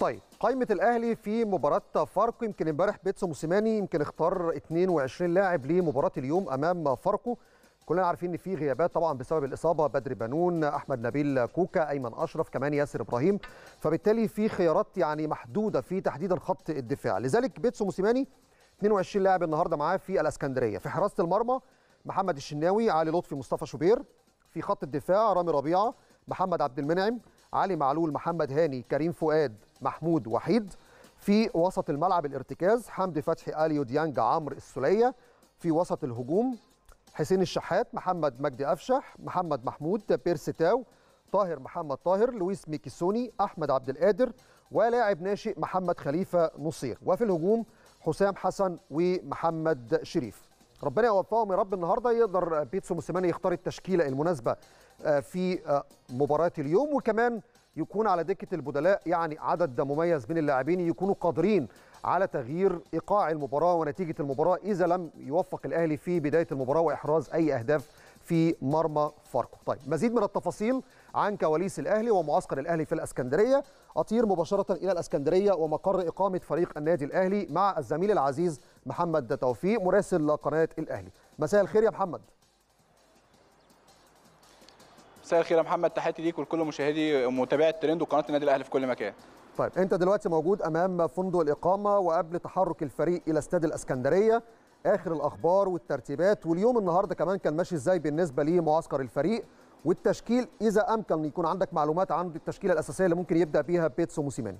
طيب قائمة الأهلي في مباراة فاركو يمكن امبارح بيتسو موسيماني يمكن اختار 22 لاعب لمباراة اليوم أمام فاركو كلنا عارفين ان في غيابات طبعا بسبب الاصابه بدر بنون احمد نبيل كوكا ايمن اشرف كمان ياسر ابراهيم فبالتالي في خيارات يعني محدوده في تحديدا خط الدفاع لذلك بيتسو موسيماني 22 لاعب النهارده معاه في الاسكندريه في حراسه المرمى محمد الشناوي علي لطفي مصطفى شوبير في خط الدفاع رامي ربيعه محمد عبد المنعم علي معلول محمد هاني كريم فؤاد محمود وحيد في وسط الملعب الارتكاز حمدي فتحي اليو ديانج عمرو السليه في وسط الهجوم حسين الشحات محمد مجدي افشح محمد محمود بيرسي تاو طاهر محمد طاهر لويس ميكيسوني احمد عبد القادر ولاعب ناشئ محمد خليفه نصير وفي الهجوم حسام حسن ومحمد شريف ربنا يوفقهم يا رب النهارده يقدر بيتسو موسيماني يختار التشكيله المناسبه آه، في آه، مباراه اليوم وكمان يكون على دكه البدلاء يعني عدد مميز من اللاعبين يكونوا قادرين على تغيير ايقاع المباراه ونتيجه المباراه اذا لم يوفق الاهلي في بدايه المباراه واحراز اي اهداف في مرمى فاركو طيب مزيد من التفاصيل عن كواليس الاهلي ومعسكر الاهلي في الاسكندريه اطير مباشره الى الاسكندريه ومقر اقامه فريق النادي الاهلي مع الزميل العزيز محمد توفيق مراسل قناه الاهلي مساء الخير يا محمد مساء الخير يا محمد تحياتي ليك ولكل مشاهدي ومتابعي ترند وقناه النادي الاهلي في كل مكان طيب انت دلوقتي موجود امام فندق الاقامه وقبل تحرك الفريق الى استاد الاسكندريه اخر الاخبار والترتيبات واليوم النهارده كمان كان ماشي ازاي بالنسبه لمعسكر الفريق والتشكيل اذا امكن يكون عندك معلومات عن التشكيله الاساسيه اللي ممكن يبدا بيها بيتسو موسيماني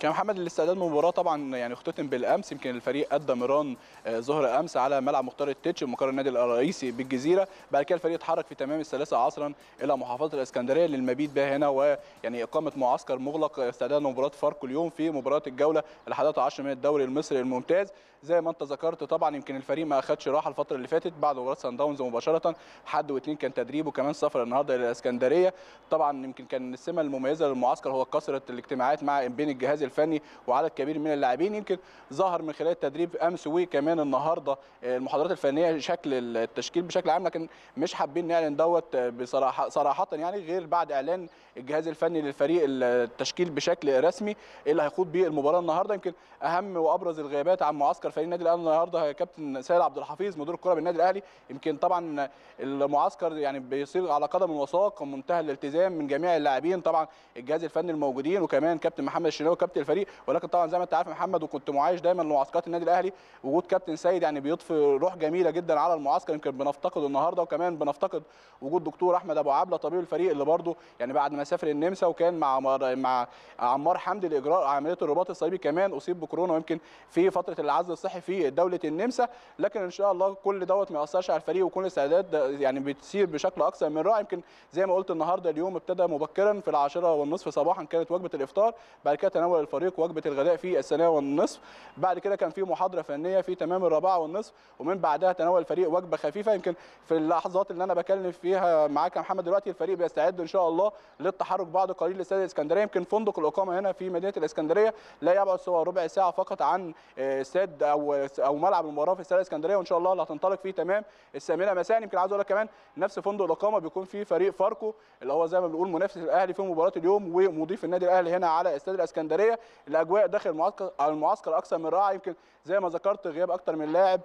كان محمد الاستعداد للمباراه طبعا يعني اختتم بالامس يمكن الفريق ادى مران آه، ظهر امس على ملعب مختار التتش مقر النادي الرئيسي بالجزيره بعد كده الفريق اتحرك في تمام الثالثه عصرا الى محافظه الاسكندريه للمبيت بها هنا ويعني اقامه معسكر مغلق استعدادا لمباراه فاركو اليوم في مباراه الجوله ال11 من الدوري المصري الممتاز زي ما انت ذكرت طبعا يمكن الفريق ما اخدش راحه الفتره اللي فاتت بعد مباراه سان داونز مباشره حد واثنين كان تدريبه وكمان سفر النهارده الى الاسكندريه طبعا يمكن كان السمه المميزه للمعسكر هو كثره الاجتماعات مع بين الجهاز الفني وعدد كبير من اللاعبين يمكن ظهر من خلال التدريب امس وكمان النهارده آه، المحاضرات الفنيه شكل التشكيل بشكل عام لكن مش حابين نعلن دوت آه، بصراحه صراحه يعني غير بعد اعلان الجهاز الفني للفريق التشكيل بشكل رسمي إيه اللي هيخوض بيه المباراه النهارده يمكن اهم وابرز الغيابات عن معسكر فريق النادي الاهلي النهارده كابتن سيد عبد الحفيظ مدير الكره بالنادي الاهلي يمكن طبعا المعسكر يعني بيصير على قدم وساق ومنتهى الالتزام من جميع اللاعبين طبعا الجهاز الفني الموجودين وكمان كابتن محمد الشناوي كابتن كابتن الفريق ولكن طبعا زي ما انت عارف محمد وكنت معايش دايما لمعسكرات النادي الاهلي وجود كابتن سيد يعني بيضفي روح جميله جدا على المعسكر يمكن بنفتقده النهارده وكمان بنفتقد وجود دكتور احمد ابو عبله طبيب الفريق اللي برده يعني بعد ما سافر النمسا وكان مع مع عمار حمدي لاجراء عمليه الرباط الصليبي كمان اصيب بكورونا ويمكن في فتره العزل الصحي في دوله النمسا لكن ان شاء الله كل دوت ما ياثرش على الفريق وكل الاستعدادات يعني بتسير بشكل اكثر من رائع يمكن زي ما قلت النهارده اليوم ابتدى مبكرا في العاشرة والنصف صباحا كانت وجبه الافطار بعد كده تناول الفريق وجبه الغداء في الثانيه والنصف بعد كده كان في محاضره فنيه في تمام الرابعه والنصف ومن بعدها تناول الفريق وجبه خفيفه يمكن في اللحظات اللي انا بكلم فيها معاك يا محمد دلوقتي الفريق بيستعد ان شاء الله للتحرك بعد قليل لاستاد الاسكندريه يمكن فندق الاقامه هنا في مدينه الاسكندريه لا يبعد سوى ربع ساعه فقط عن آه، استاد او او ملعب المباراه في استاد الاسكندريه وان شاء الله اللي هتنطلق فيه تمام الثامنه مساء يمكن عايز اقول لك كمان نفس فندق الاقامه بيكون فيه فريق فاركو اللي هو زي ما بنقول منافس الاهلي في مباراه اليوم ومضيف النادي الاهلي هنا على استاد الاسكندريه الاجواء داخل المعسكر المعسكر اكثر من رائعه يمكن زي ما ذكرت غياب اكثر من لاعب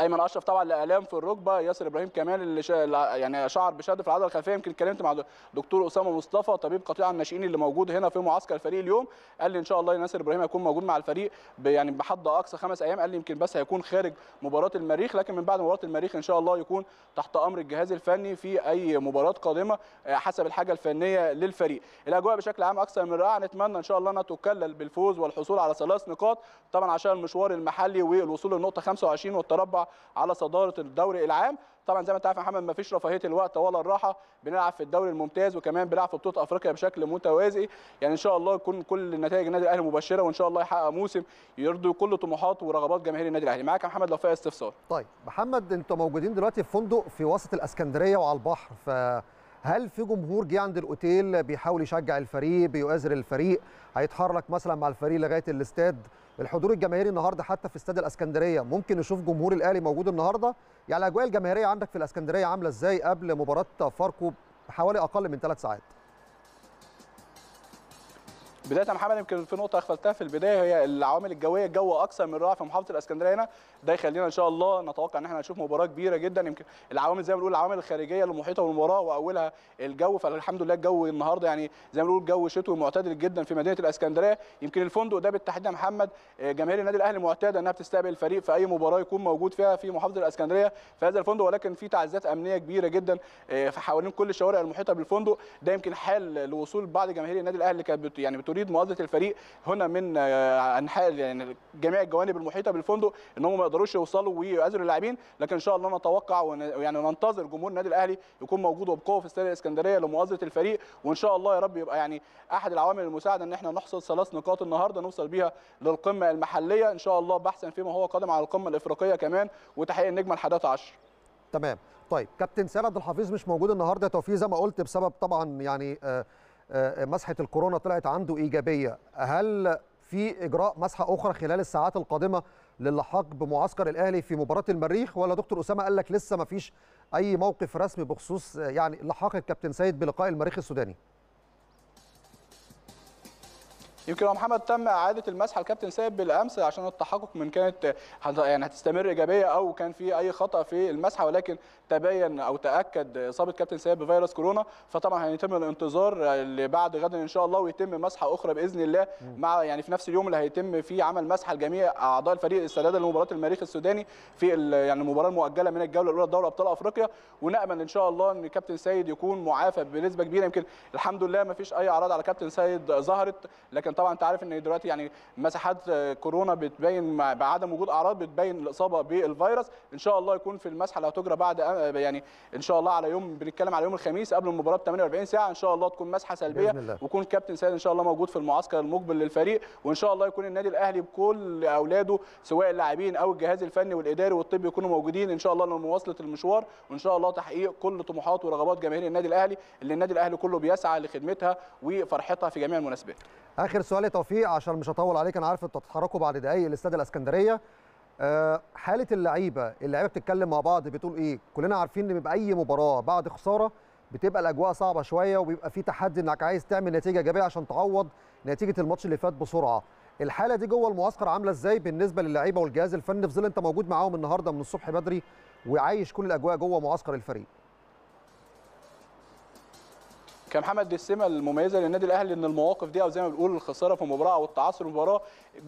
ايمن اشرف طبعا الاعلام في الركبه ياسر ابراهيم كمال اللي شا... يعني شعر بشد في العضله الخلفيه يمكن اتكلمت مع دكتور اسامه مصطفى طبيب قطيع الناشئين اللي موجود هنا في معسكر الفريق اليوم قال لي ان شاء الله ياسر ابراهيم هيكون موجود مع الفريق يعني بحد اقصى خمس ايام قال لي يمكن بس هيكون خارج مباراه المريخ لكن من بعد مباراه المريخ ان شاء الله يكون تحت امر الجهاز الفني في اي مباراه قادمه آه، حسب الحاجه الفنيه للفريق الاجواء بشكل عام اكثر من رائعه نتمنى ان شاء الله انها تكلل بالفوز والحصول على ثلاث نقاط طبعا عشان المشوار المحلي والوصول للنقطه 25 والتربع على صداره الدوري العام طبعا زي ما انت عارف يا محمد ما فيش رفاهيه الوقت ولا الراحه بنلعب في الدوري الممتاز وكمان بنلعب في بطوله افريقيا بشكل متوازي يعني ان شاء الله يكون كل نتائج النادي الاهلي مبشره وان شاء الله يحقق موسم يرضي كل طموحات ورغبات جماهير النادي الاهلي معاك يا محمد لو في استفسار طيب محمد انتوا موجودين دلوقتي في فندق في وسط الاسكندريه وعلى البحر ف هل في جمهور جه عند الاوتيل بيحاول يشجع الفريق بيؤازر الفريق هيتحرك مثلا مع الفريق لغايه الاستاد الحضور الجماهيري النهارده حتى في استاد الاسكندريه ممكن نشوف جمهور الاهلي موجود النهارده يعني الاجواء الجماهيريه عندك في الاسكندريه عامله ازاي قبل مباراه فاركو بحوالي اقل من ثلاث ساعات بدايه محمد يمكن في نقطه اغفلتها في البدايه هي العوامل الجويه الجو اكثر من رائع في محافظه الاسكندريه هنا ده يخلينا ان شاء الله نتوقع ان احنا نشوف مباراه كبيره جدا يمكن العوامل زي ما بنقول العوامل الخارجيه اللي محيطه بالمباراه واولها الجو فالحمد لله الجو النهارده يعني زي ما بنقول جو شتوي معتدل جدا في مدينه الاسكندريه يمكن الفندق ده بالتحديد يا محمد آه، جماهير النادي الاهلي معتاده انها بتستقبل الفريق في اي مباراه يكون موجود فيها في محافظه الاسكندريه في هذا الفندق ولكن في تعزيزات امنيه كبيره جدا آه، في حوالين كل الشوارع المحيطه بالفندق ده يمكن حال لوصول بعض جماهير النادي الاهلي كانت يعني بتريد تريد مؤازله الفريق هنا من آه، انحاء يعني جميع الجوانب المحيطه بالفندق ان هم ما يقدروش يوصلوا ويؤازروا اللاعبين لكن ان شاء الله نتوقع ويعني ننتظر جمهور النادي الاهلي يكون موجود وبقوه في استاد الاسكندريه لمؤازره الفريق وان شاء الله يا رب يبقى يعني احد العوامل المساعده ان احنا نحصل ثلاث نقاط النهارده نوصل بيها للقمه المحليه ان شاء الله بحثا فيما هو قادم على القمه الافريقيه كمان وتحقيق النجمه ال11 تمام طيب كابتن سيد عبد الحفيظ مش موجود النهارده توفيق زي ما قلت بسبب طبعا يعني آه آه، آه، مسحه الكورونا طلعت عنده ايجابيه هل في اجراء مسحه اخرى خلال الساعات القادمه للحاق بمعسكر الاهلي في مباراه المريخ ولا دكتور اسامه قال لك لسه ما فيش اي موقف رسمي بخصوص آه، يعني لحاق الكابتن سيد بلقاء المريخ السوداني يمكن يا محمد تم اعاده المسح الكابتن سيد بالامس عشان التحقق من كانت يعني هتستمر ايجابيه او كان في اي خطا في المسحه ولكن تبين او تاكد اصابه كابتن سيد بفيروس كورونا فطبعا هيتم الانتظار لبعد غدا ان شاء الله ويتم مسحه اخرى باذن الله مع يعني في نفس اليوم اللي هيتم فيه عمل مسحه لجميع اعضاء الفريق السداد لمباراه المريخ السوداني في يعني المباراه المؤجله من الجوله الاولى لدوري ابطال افريقيا ونامل ان شاء الله ان كابتن سيد يكون معافى بنسبه كبيره يمكن الحمد لله ما فيش اي اعراض على كابتن سيد ظهرت لكن طبعا انت عارف ان دلوقتي يعني مساحات كورونا بتبين بعدم وجود اعراض بتبين الاصابه بالفيروس ان شاء الله يكون في المسحه اللي هتجرى بعد يعني ان شاء الله على يوم بنتكلم على يوم الخميس قبل المباراه ب 48 ساعه ان شاء الله تكون مسحه سلبيه ويكون كابتن سيد ان شاء الله موجود في المعسكر المقبل للفريق وان شاء الله يكون النادي الاهلي بكل اولاده سواء اللاعبين او الجهاز الفني والاداري والطبي يكونوا موجودين ان شاء الله لمواصله المشوار وان شاء الله تحقيق كل طموحات ورغبات جماهير النادي الاهلي اللي النادي الاهلي كله بيسعى لخدمتها وفرحتها في جميع المناسبات اخر سؤال يا توفيق عشان مش هطول عليك انا عارف انتوا هتتحركوا بعد دقايق الاستاد الاسكندريه آه، حاله اللعيبه اللعيبه بتتكلم مع بعض بتقول ايه كلنا عارفين ان باي مباراه بعد خساره بتبقى الاجواء صعبه شويه وبيبقى في تحدي انك عايز تعمل نتيجه ايجابيه عشان تعوض نتيجه الماتش اللي فات بسرعه الحاله دي جوه المعسكر عامله ازاي بالنسبه للعيبه والجهاز الفني في ظل انت موجود معاهم النهارده من الصبح بدري وعايش كل الاجواء جوه معسكر الفريق كان محمد السيما المميزه للنادي الاهلي ان المواقف دي او زي ما بنقول الخساره في المباراه او التعثر في المباراه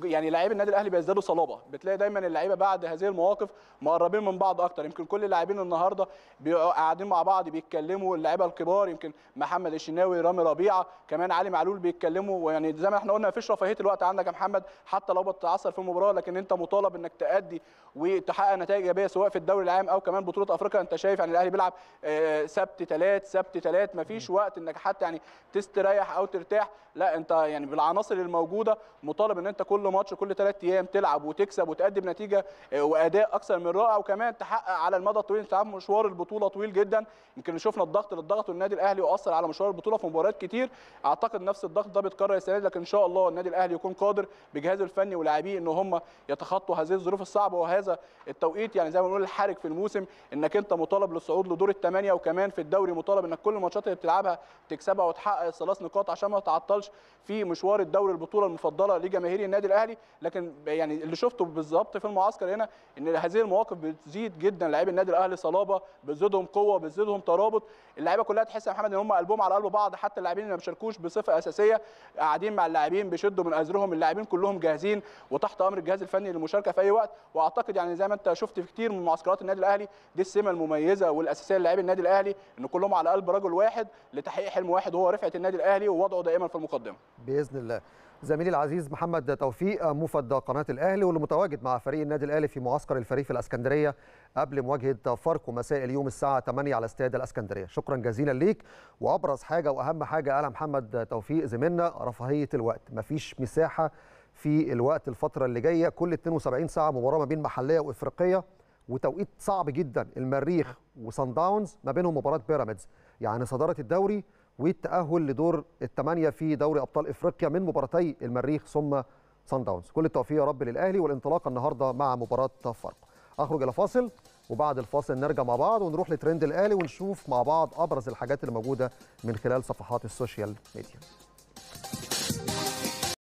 يعني لاعبي النادي الاهلي بيزدادوا صلابه بتلاقي دايما اللعيبه بعد هذه المواقف مقربين من بعض اكتر يمكن كل اللاعبين النهارده قاعدين مع بعض بيتكلموا اللعيبه الكبار يمكن محمد الشناوي رامي ربيعه كمان علي معلول بيتكلموا ويعني زي ما احنا قلنا مفيش رفاهيه الوقت عندك يا محمد حتى لو بتتعثر في المباراه لكن انت مطالب انك تادي وتحقق نتائج ايجابيه سواء في الدوري العام او كمان بطوله افريقيا انت شايف يعني الاهلي بيلعب آه، سبت ثلاث سبت ثلاث مفيش وقت انك حتى يعني تستريح او ترتاح لا انت يعني بالعناصر الموجوده مطالب ان انت كل كل ماتش كل ثلاث ايام تلعب وتكسب وتقدم نتيجه آه، واداء اكثر من رائع وكمان تحقق على المدى الطويل انت مشوار البطوله طويل جدا يمكن شفنا الضغط اللي ضغطه النادي الاهلي واثر على مشوار البطوله في مباريات كتير اعتقد نفس الضغط ده بيتكرر السنه دي لكن ان شاء الله النادي الاهلي يكون قادر بجهازه الفني ولاعبيه ان هم يتخطوا هذه الظروف الصعبه وهذا التوقيت يعني زي ما بنقول الحرج في الموسم انك انت مطالب للصعود لدور الثمانيه وكمان في الدوري مطالب انك كل الماتشات اللي بتلعبها تكسبها وتحقق الثلاث نقاط عشان ما تتعطلش في مشوار الدوري البطوله المفضله لجماهير النادي الاهلي لكن يعني اللي شفته بالظبط في المعسكر هنا ان هذه المواقف بتزيد جدا لاعبي النادي الاهلي صلابه بتزيدهم قوه بتزيدهم ترابط اللعيبه كلها تحس يا محمد ان هم قلبهم على قلب بعض حتى اللاعبين اللي ما بيشاركوش بصفه اساسيه قاعدين مع اللاعبين بيشدوا من ازرهم اللاعبين كلهم جاهزين وتحت امر الجهاز الفني للمشاركه في اي وقت واعتقد يعني زي ما انت شفت في كتير من معسكرات النادي الاهلي دي السمه المميزه والاساسيه للاعبي النادي الاهلي ان كلهم على قلب رجل واحد لتحقيق حلم واحد وهو رفعه النادي الاهلي ووضعه دائما في المقدمه باذن الله زميلي العزيز محمد توفيق موفد قناه الاهلي واللي متواجد مع فريق النادي الاهلي في معسكر الفريق في الاسكندريه قبل مواجهه فاركو مساء اليوم الساعه 8 على استاد الاسكندريه شكرا جزيلا ليك وابرز حاجه واهم حاجه قالها محمد توفيق زميلنا رفاهيه الوقت مفيش مساحه في الوقت الفتره اللي جايه كل 72 ساعه مباراه ما بين محليه وافريقيه وتوقيت صعب جدا المريخ وصن داونز ما بينهم مباراه بيراميدز يعني صداره الدوري والتأهل لدور الثمانية في دوري أبطال إفريقيا من مباراتي المريخ ثم صن داونز كل التوفيق يا رب للأهلي والانطلاق النهاردة مع مباراة فرق أخرج إلى فاصل وبعد الفاصل نرجع مع بعض ونروح لترند الأهلي ونشوف مع بعض أبرز الحاجات اللي موجودة من خلال صفحات السوشيال ميديا